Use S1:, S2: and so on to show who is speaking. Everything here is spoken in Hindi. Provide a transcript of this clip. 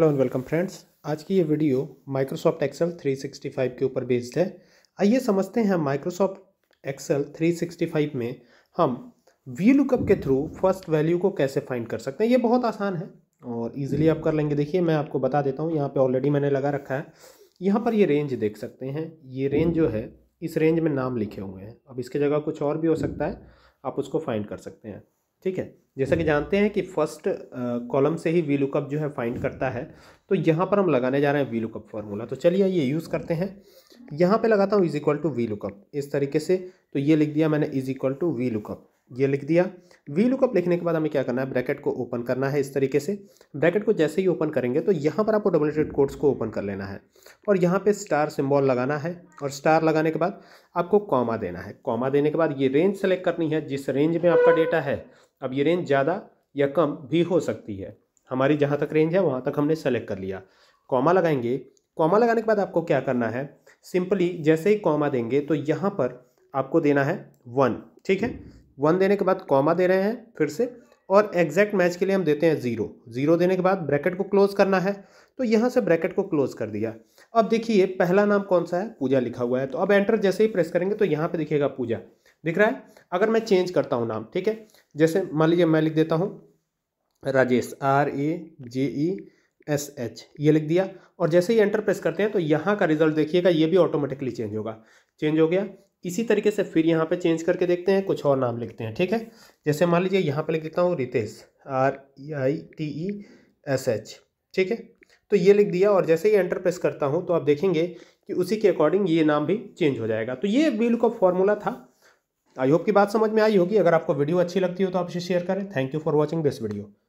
S1: हेलो एंड वेलकम फ्रेंड्स आज की ये वीडियो माइक्रोसॉफ्ट एक्सेल 365 के ऊपर बेस्ड है आइए समझते हैं माइक्रोसॉफ्ट एक्सेल 365 में हम वी लुकअप के थ्रू फर्स्ट वैल्यू को कैसे फाइंड कर सकते हैं ये बहुत आसान है और इजीली आप कर लेंगे देखिए मैं आपको बता देता हूँ यहाँ पे ऑलरेडी मैंने लगा रखा है यहाँ पर ये रेंज देख सकते हैं ये रेंज जो है इस रेंज में नाम लिखे हुए हैं अब इसके जगह कुछ और भी हो सकता है आप उसको फाइंड कर सकते हैं ठीक है जैसा कि हम्म। जानते हैं कि फर्स्ट कॉलम से ही वी लुकअप जो है फाइंड करता है तो यहाँ पर हम लगाने जा रहे हैं वी लुकअप फार्मूला तो चलिए ये यूज़ करते हैं यहाँ पे लगाता हूँ is equal to V lookup इस तरीके से तो ये लिख दिया मैंने is equal to V lookup ये लिख दिया वी लुकअप लिखने के बाद हमें क्या करना है ब्रैकेट को ओपन करना है इस तरीके से ब्रैकेट को जैसे ही ओपन करेंगे तो यहाँ पर आपको डबल कोड्स को ओपन कर लेना है और यहाँ पे स्टार सिंबल लगाना है और स्टार लगाने के बाद आपको कॉमा देना है कॉमा देने के बाद ये रेंज सेलेक्ट करनी है जिस रेंज में आपका डेटा है अब ये रेंज ज़्यादा या कम भी हो सकती है हमारी जहाँ तक रेंज है वहाँ तक हमने सेलेक्ट कर लिया कॉमा लगाएंगे कॉमा लगाने के बाद आपको क्या करना है सिंपली जैसे ही कॉमा देंगे तो यहाँ पर आपको देना है वन ठीक है वन देने के बाद कॉमा दे रहे हैं फिर से और एग्जैक्ट मैच के लिए हम देते हैं ज़ीरो ज़ीरो देने के बाद ब्रैकेट को क्लोज़ करना है तो यहाँ से ब्रैकेट को क्लोज़ कर दिया अब देखिए पहला नाम कौन सा है पूजा लिखा हुआ है तो अब एंटर जैसे ही प्रेस करेंगे तो यहाँ पे दिखेगा पूजा दिख रहा है अगर मैं चेंज करता हूँ नाम ठीक है जैसे मान लीजिए मैं लिख देता हूँ Rajesh R A J E S H ये लिख दिया और जैसे ही एंटर प्रेस करते हैं तो यहाँ का रिजल्ट देखिएगा ये भी ऑटोमेटिकली चेंज होगा चेंज हो गया इसी तरीके से फिर यहाँ पे चेंज करके देखते हैं कुछ और नाम लिखते हैं ठीक है जैसे मान लीजिए यहाँ पे लिख देता हूँ Ritesh R I T E S H ठीक है तो ये लिख दिया और जैसे ही एंटर प्रेस करता हूँ तो आप देखेंगे कि उसी के अकॉर्डिंग ये नाम भी चेंज हो जाएगा तो ये बिल का फॉर्मूला था आई होप की बात समझ में आई होगी अगर आपको वीडियो अच्छी लगती हो तो आप इसे शेयर करें thank you for watching this video